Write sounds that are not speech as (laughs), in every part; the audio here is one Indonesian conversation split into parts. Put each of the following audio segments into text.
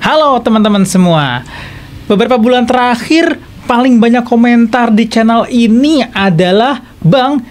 Halo teman-teman semua. Beberapa bulan terakhir paling banyak komentar di channel ini adalah Bang,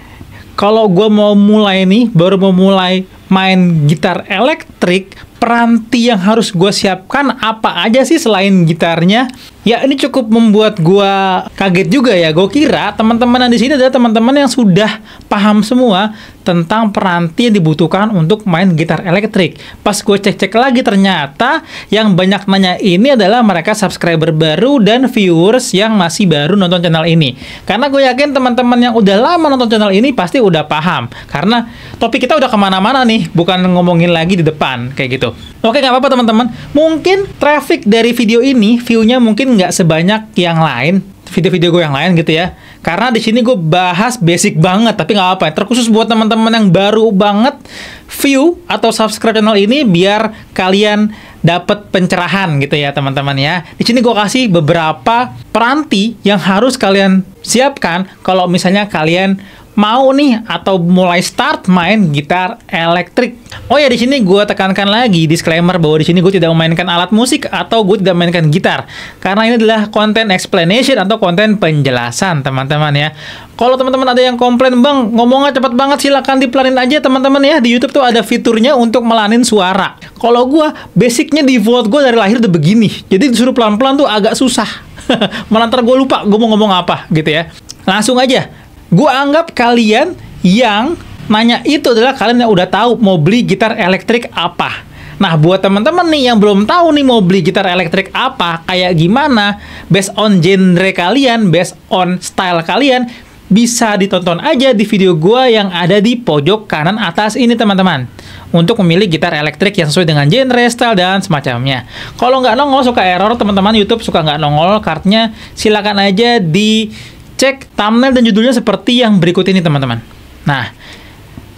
kalau gue mau mulai nih, baru mau mulai main gitar elektrik, peranti yang harus gue siapkan apa aja sih selain gitarnya? Ya ini cukup membuat gue kaget juga ya. Gue kira teman-teman yang di sini adalah teman-teman yang sudah paham semua tentang peranti yang dibutuhkan untuk main gitar elektrik. Pas gue cek-cek lagi ternyata yang banyak nanya ini adalah mereka subscriber baru dan viewers yang masih baru nonton channel ini. Karena gue yakin teman-teman yang udah lama nonton channel ini pasti udah paham. Karena topik kita udah kemana-mana nih, bukan ngomongin lagi di depan kayak gitu gitu. Oke nggak apa-apa teman-teman. Mungkin traffic dari video ini view-nya mungkin nggak sebanyak yang lain video-video gue yang lain gitu ya. Karena di sini gue bahas basic banget, tapi nggak apa-apa. Terkhusus buat teman-teman yang baru banget view atau subscribe channel ini biar kalian dapat pencerahan gitu ya teman-teman ya. Di sini gue kasih beberapa peranti yang harus kalian siapkan kalau misalnya kalian mau nih atau mulai start main gitar elektrik. Oh ya di sini gue tekankan lagi disclaimer bahwa di sini gue tidak memainkan alat musik atau gue tidak memainkan gitar karena ini adalah konten explanation atau konten penjelasan teman-teman ya. Kalau teman-teman ada yang komplain bang ngomongnya cepat banget silakan dipelanin aja teman-teman ya di YouTube tuh ada fiturnya untuk melanin suara. Kalau gue basicnya di vote gue dari lahir udah begini jadi disuruh pelan-pelan tuh agak susah. (laughs) Malah gue lupa gue mau ngomong apa gitu ya. Langsung aja Gue anggap kalian yang nanya itu adalah kalian yang udah tahu mau beli gitar elektrik apa. Nah, buat teman-teman nih yang belum tahu nih mau beli gitar elektrik apa, kayak gimana, based on genre kalian, based on style kalian, bisa ditonton aja di video gua yang ada di pojok kanan atas ini teman-teman untuk memilih gitar elektrik yang sesuai dengan genre, style, dan semacamnya. Kalau nggak nongol, suka error, teman-teman YouTube suka nggak nongol kartunya, silakan aja di Cek thumbnail dan judulnya seperti yang berikut ini teman-teman. Nah,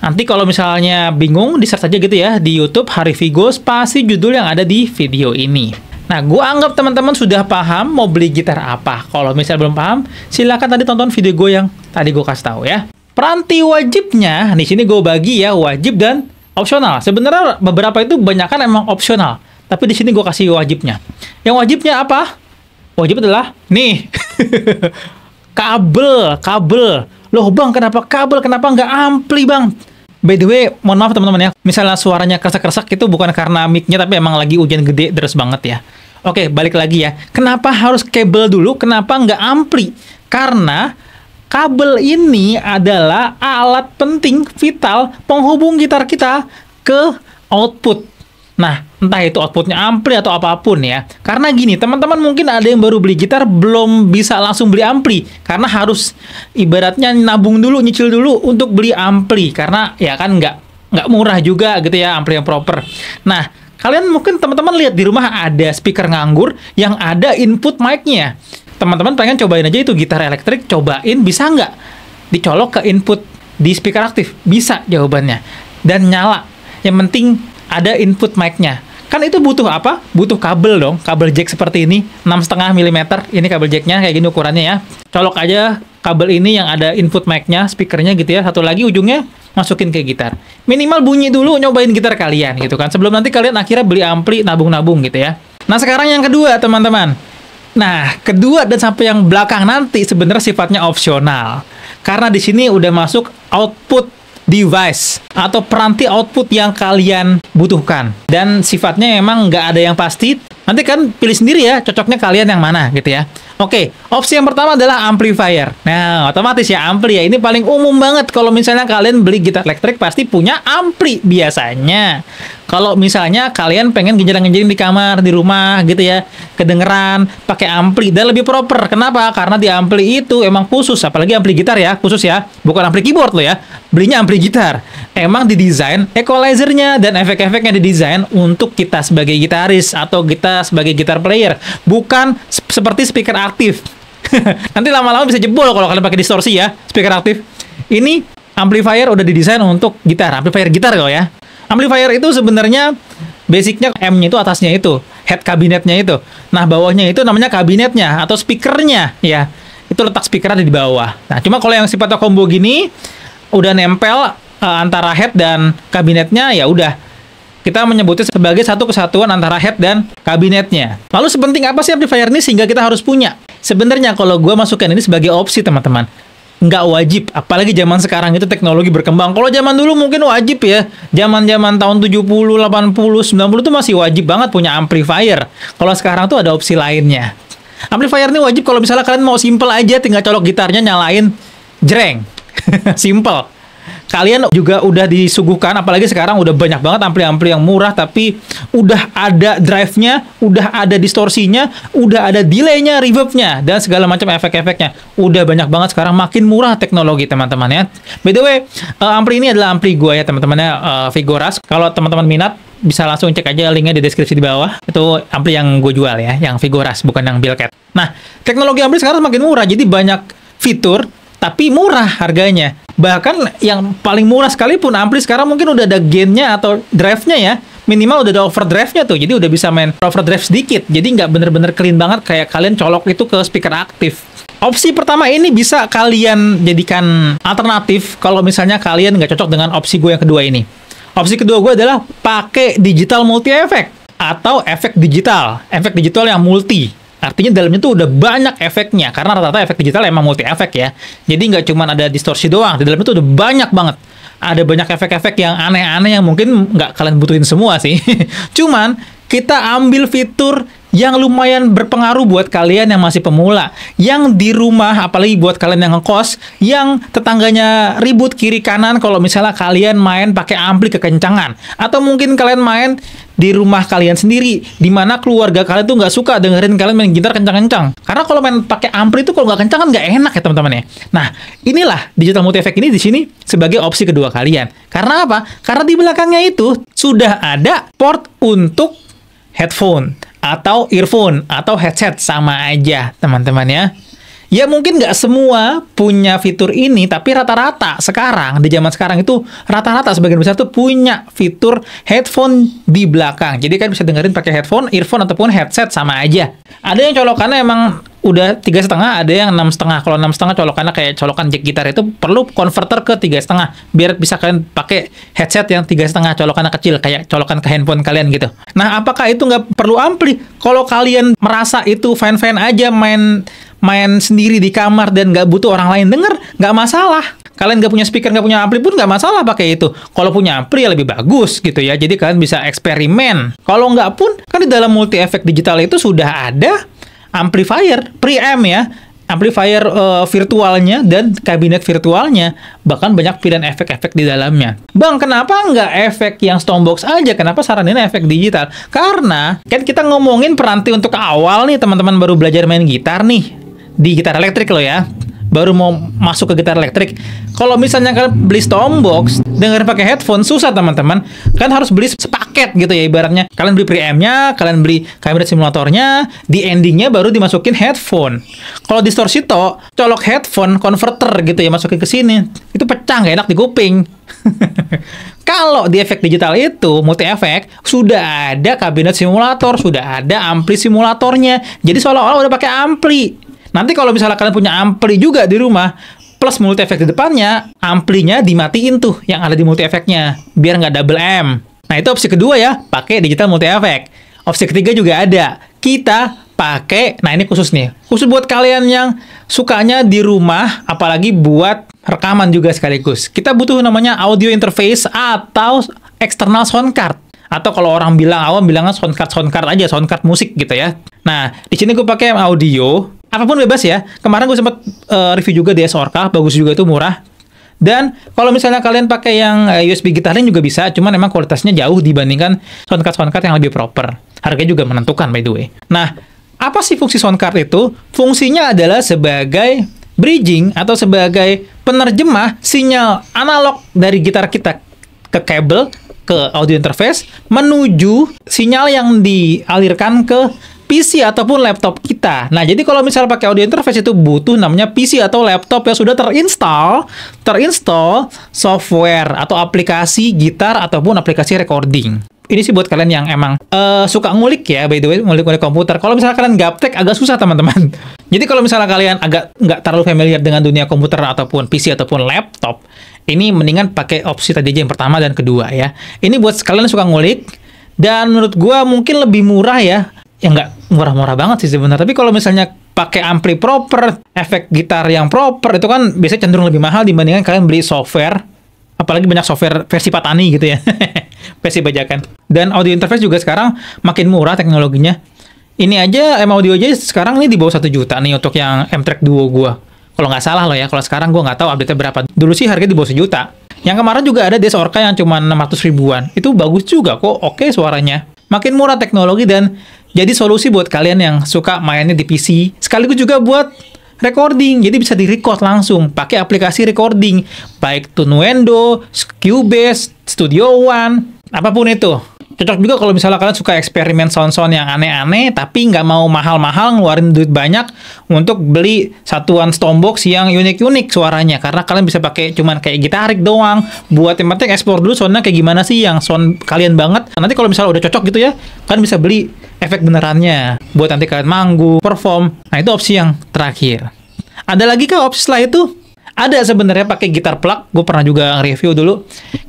nanti kalau misalnya bingung, di search aja gitu ya di YouTube Hari Vigo spasi judul yang ada di video ini. Nah, gue anggap teman-teman sudah paham mau beli gitar apa. Kalau misalnya belum paham, silahkan tadi tonton video gue yang tadi gue kasih tahu ya. Peranti wajibnya, di sini gue bagi ya wajib dan opsional. Sebenarnya beberapa itu banyakkan emang opsional, tapi di sini gue kasih wajibnya. Yang wajibnya apa? Wajib adalah nih. (laughs) kabel, kabel. Loh bang, kenapa kabel? Kenapa nggak ampli bang? By the way, mohon maaf teman-teman ya. Misalnya suaranya kresek-kresek itu bukan karena mic-nya, tapi emang lagi hujan gede deras banget ya. Oke, balik lagi ya. Kenapa harus kabel dulu? Kenapa nggak ampli? Karena kabel ini adalah alat penting, vital, penghubung gitar kita ke output Nah, entah itu outputnya ampli atau apapun ya. Karena gini, teman-teman mungkin ada yang baru beli gitar belum bisa langsung beli ampli karena harus ibaratnya nabung dulu, nyicil dulu untuk beli ampli karena ya kan nggak nggak murah juga gitu ya ampli yang proper. Nah, kalian mungkin teman-teman lihat di rumah ada speaker nganggur yang ada input mic-nya. Ya. Teman-teman pengen cobain aja itu gitar elektrik, cobain bisa nggak dicolok ke input di speaker aktif? Bisa jawabannya dan nyala. Yang penting ada input mic-nya. Kan itu butuh apa? Butuh kabel dong, kabel jack seperti ini, 6,5 mm. Ini kabel jacknya kayak gini ukurannya ya. Colok aja kabel ini yang ada input mic-nya, speakernya gitu ya. Satu lagi ujungnya masukin ke gitar. Minimal bunyi dulu nyobain gitar kalian gitu kan. Sebelum nanti kalian akhirnya beli ampli nabung-nabung gitu ya. Nah, sekarang yang kedua, teman-teman. Nah, kedua dan sampai yang belakang nanti sebenarnya sifatnya opsional. Karena di sini udah masuk output device atau peranti output yang kalian butuhkan. Dan sifatnya emang nggak ada yang pasti. Nanti kan pilih sendiri ya, cocoknya kalian yang mana gitu ya. Oke, opsi yang pertama adalah amplifier. Nah, otomatis ya ampli ya. Ini paling umum banget kalau misalnya kalian beli gitar elektrik pasti punya ampli biasanya. Kalau misalnya kalian pengen genjreng-genjreng di kamar, di rumah gitu ya, kedengeran, pakai ampli dan lebih proper. Kenapa? Karena di ampli itu emang khusus, apalagi ampli gitar ya, khusus ya, bukan ampli keyboard lo ya. Belinya ampli gitar. Emang didesain equalizernya dan efek-efeknya didesain untuk kita sebagai gitaris atau kita sebagai gitar player, bukan seperti speaker aktif. (laughs) Nanti lama-lama bisa jebol kalau kalian pakai distorsi ya, speaker aktif. Ini amplifier udah didesain untuk gitar, amplifier gitar loh ya. Amplifier itu sebenarnya basicnya M-nya itu atasnya itu, head kabinetnya itu. Nah, bawahnya itu namanya kabinetnya atau speakernya ya. Itu letak speaker ada di bawah. Nah, cuma kalau yang sifatnya combo gini udah nempel uh, antara head dan kabinetnya ya udah kita menyebutnya sebagai satu kesatuan antara head dan kabinetnya. Lalu sepenting apa sih amplifier ini sehingga kita harus punya? Sebenarnya kalau gue masukkan ini sebagai opsi teman-teman nggak wajib. Apalagi zaman sekarang itu teknologi berkembang. Kalau zaman dulu mungkin wajib ya. Zaman-zaman tahun 70, 80, 90 itu masih wajib banget punya amplifier. Kalau sekarang tuh ada opsi lainnya. Amplifier ini wajib kalau misalnya kalian mau simple aja tinggal colok gitarnya nyalain jreng. (laughs) simple kalian juga udah disuguhkan apalagi sekarang udah banyak banget ampli-ampli yang murah tapi udah ada drive-nya, udah ada distorsinya, udah ada delay-nya, reverb-nya dan segala macam efek-efeknya. Udah banyak banget sekarang makin murah teknologi teman-teman ya. By the way, uh, ampli ini adalah ampli gua ya teman-teman ya uh, eh, Figuras. Kalau teman-teman minat bisa langsung cek aja linknya di deskripsi di bawah. Itu ampli yang gue jual ya, yang Figuras bukan yang Billcat. Nah, teknologi ampli sekarang makin murah jadi banyak fitur tapi murah harganya. Bahkan yang paling murah sekalipun Ampli sekarang mungkin udah ada gainnya atau drive-nya ya. Minimal udah ada overdrive-nya tuh, jadi udah bisa main overdrive sedikit. Jadi nggak bener-bener clean banget kayak kalian colok itu ke speaker aktif. Opsi pertama ini bisa kalian jadikan alternatif kalau misalnya kalian nggak cocok dengan opsi gue yang kedua ini. Opsi kedua gue adalah pakai digital multi effect atau efek digital, efek digital yang multi. Artinya dalamnya tuh udah banyak efeknya karena rata-rata efek digital emang multi efek ya. Jadi nggak cuma ada distorsi doang, di dalamnya tuh udah banyak banget. Ada banyak efek-efek yang aneh-aneh yang mungkin nggak kalian butuhin semua sih. (laughs) Cuman kita ambil fitur yang lumayan berpengaruh buat kalian yang masih pemula, yang di rumah, apalagi buat kalian yang ngekos, yang tetangganya ribut kiri kanan kalau misalnya kalian main pakai ampli kekencangan, atau mungkin kalian main di rumah kalian sendiri di mana keluarga kalian tuh nggak suka dengerin kalian main gitar kencang-kencang karena kalau main pakai ampli itu kalau nggak kencang kan nggak enak ya teman-teman ya nah inilah digital multi effect ini di sini sebagai opsi kedua kalian karena apa karena di belakangnya itu sudah ada port untuk headphone atau earphone atau headset sama aja teman-teman ya Ya mungkin nggak semua punya fitur ini, tapi rata-rata sekarang di zaman sekarang itu rata-rata sebagian besar tuh punya fitur headphone di belakang. Jadi kan bisa dengerin pakai headphone, earphone ataupun headset sama aja. Ada yang colokannya emang udah tiga setengah ada yang enam setengah kalau enam setengah colokannya kayak colokan jack gitar itu perlu converter ke tiga setengah biar bisa kalian pakai headset yang tiga setengah colokannya kecil kayak colokan ke handphone kalian gitu nah apakah itu nggak perlu ampli kalau kalian merasa itu fan fan aja main main sendiri di kamar dan nggak butuh orang lain denger nggak masalah kalian nggak punya speaker nggak punya ampli pun nggak masalah pakai itu kalau punya ampli ya lebih bagus gitu ya jadi kalian bisa eksperimen kalau nggak pun kan di dalam multi efek digital itu sudah ada amplifier preamp ya amplifier uh, virtualnya dan kabinet virtualnya bahkan banyak pilihan efek-efek di dalamnya bang kenapa nggak efek yang stompbox aja kenapa saranin efek digital karena kan kita ngomongin peranti untuk awal nih teman-teman baru belajar main gitar nih di gitar elektrik lo ya baru mau masuk ke gitar elektrik. Kalau misalnya kalian beli Stormbox, dengar pakai headphone susah teman-teman. Kalian harus beli sepaket gitu ya ibaratnya. Kalian beli preamp-nya, kalian beli kamera simulatornya, di endingnya baru dimasukin headphone. Kalau di Storsito, colok headphone converter gitu ya masukin ke sini. Itu pecah nggak enak di kuping. (laughs) Kalau di efek digital itu multi efek sudah ada kabinet simulator, sudah ada ampli simulatornya. Jadi seolah-olah udah pakai ampli Nanti kalau misalnya kalian punya ampli juga di rumah, plus multi efek di depannya, amplinya dimatiin tuh yang ada di multi efeknya, biar nggak double M. Nah itu opsi kedua ya, pakai digital multi efek. Opsi ketiga juga ada, kita pakai, nah ini khusus nih, khusus buat kalian yang sukanya di rumah, apalagi buat rekaman juga sekaligus. Kita butuh namanya audio interface atau external sound card. Atau kalau orang bilang awam bilangnya sound card sound card aja, sound card musik gitu ya. Nah, di sini gue pakai audio apapun bebas ya. Kemarin gue sempat uh, eh, review juga DS Orca, bagus juga itu murah. Dan kalau misalnya kalian pakai yang eh, USB gitar juga bisa, cuman memang kualitasnya jauh dibandingkan soundcard soundcard yang lebih proper. Harganya juga menentukan by the way. Nah, apa sih fungsi soundcard itu? Fungsinya adalah sebagai bridging atau sebagai penerjemah sinyal analog dari gitar kita ke kabel ke audio interface menuju sinyal yang dialirkan ke PC ataupun laptop kita. Nah, jadi kalau misalnya pakai audio interface itu butuh namanya PC atau laptop yang sudah terinstall, terinstall software atau aplikasi gitar ataupun aplikasi recording ini sih buat kalian yang emang uh, suka ngulik ya by the way ngulik-ngulik komputer kalau misalnya kalian gaptek agak susah teman-teman (laughs) jadi kalau misalnya kalian agak nggak terlalu familiar dengan dunia komputer ataupun PC ataupun laptop ini mendingan pakai opsi tadi aja yang pertama dan kedua ya ini buat kalian yang suka ngulik dan menurut gue mungkin lebih murah ya ya nggak murah-murah banget sih sebenarnya. Tapi kalau misalnya pakai ampli proper, efek gitar yang proper itu kan biasanya cenderung lebih mahal dibandingkan kalian beli software, apalagi banyak software versi patani gitu ya. (laughs) versi bajakan. Dan audio interface juga sekarang makin murah teknologinya. Ini aja M Audio aja sekarang ini di bawah satu juta nih untuk yang M Track Duo gua. Kalau nggak salah loh ya, kalau sekarang gua nggak tahu update berapa. Dulu sih harganya di bawah sejuta. Yang kemarin juga ada Des Orca yang cuma 600 ribuan. Itu bagus juga kok, oke okay suaranya. Makin murah teknologi dan jadi solusi buat kalian yang suka mainnya di PC, sekaligus juga buat recording. Jadi bisa direcord langsung pakai aplikasi recording, baik Nuendo, Cubase, Studio One, apapun itu. Cocok juga kalau misalnya kalian suka eksperimen sound-sound yang aneh-aneh, tapi nggak mau mahal-mahal ngeluarin duit banyak untuk beli satuan stombox yang unik-unik suaranya. Karena kalian bisa pakai cuman kayak gitarik doang. Buat yang penting ekspor dulu soundnya kayak gimana sih yang sound kalian banget. Nanti kalau misalnya udah cocok gitu ya, kalian bisa beli efek benerannya buat nanti kalian manggung, perform. Nah, itu opsi yang terakhir. Ada lagi kah opsi setelah itu? Ada sebenarnya pakai gitar plug, gue pernah juga review dulu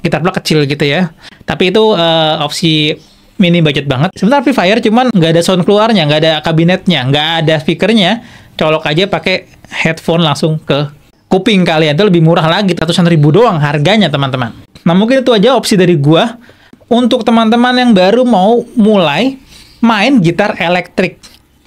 gitar plug kecil gitu ya. Tapi itu uh, opsi mini budget banget. Sebenarnya Fire cuman nggak ada sound keluarnya, nggak ada kabinetnya, nggak ada speakernya. Colok aja pakai headphone langsung ke kuping kalian itu lebih murah lagi ratusan ribu doang harganya teman-teman nah mungkin itu aja opsi dari gua untuk teman-teman yang baru mau mulai main gitar elektrik.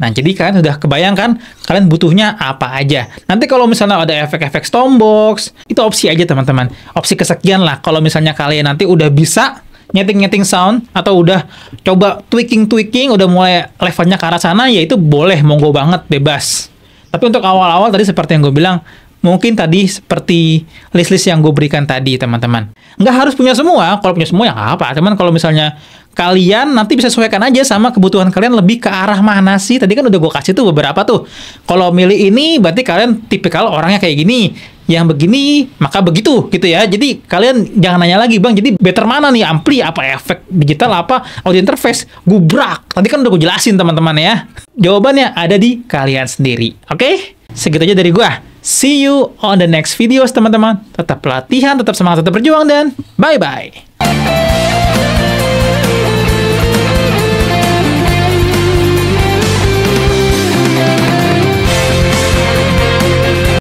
Nah, jadi kalian sudah kebayangkan kalian butuhnya apa aja. Nanti kalau misalnya ada efek-efek stompbox itu opsi aja teman-teman. Opsi kesekian lah kalau misalnya kalian nanti udah bisa nyeting-nyeting sound atau udah coba tweaking-tweaking, udah mulai levelnya ke arah sana, ya itu boleh, monggo banget, bebas. Tapi untuk awal-awal tadi seperti yang gue bilang, mungkin tadi seperti list-list yang gue berikan tadi, teman-teman. Nggak harus punya semua, kalau punya semua ya nggak apa. Teman, kalau misalnya kalian nanti bisa sesuaikan aja sama kebutuhan kalian lebih ke arah mana sih. Tadi kan udah gue kasih tuh beberapa tuh. Kalau milih ini berarti kalian tipikal orangnya kayak gini. Yang begini maka begitu gitu ya. Jadi kalian jangan nanya lagi bang. Jadi better mana nih ampli apa efek digital apa audio interface gubrak. Tadi kan udah gue jelasin teman-teman ya. Jawabannya ada di kalian sendiri. Oke? Okay? Segitu aja dari gue. See you on the next videos teman-teman. Tetap latihan tetap semangat, tetap berjuang dan bye-bye.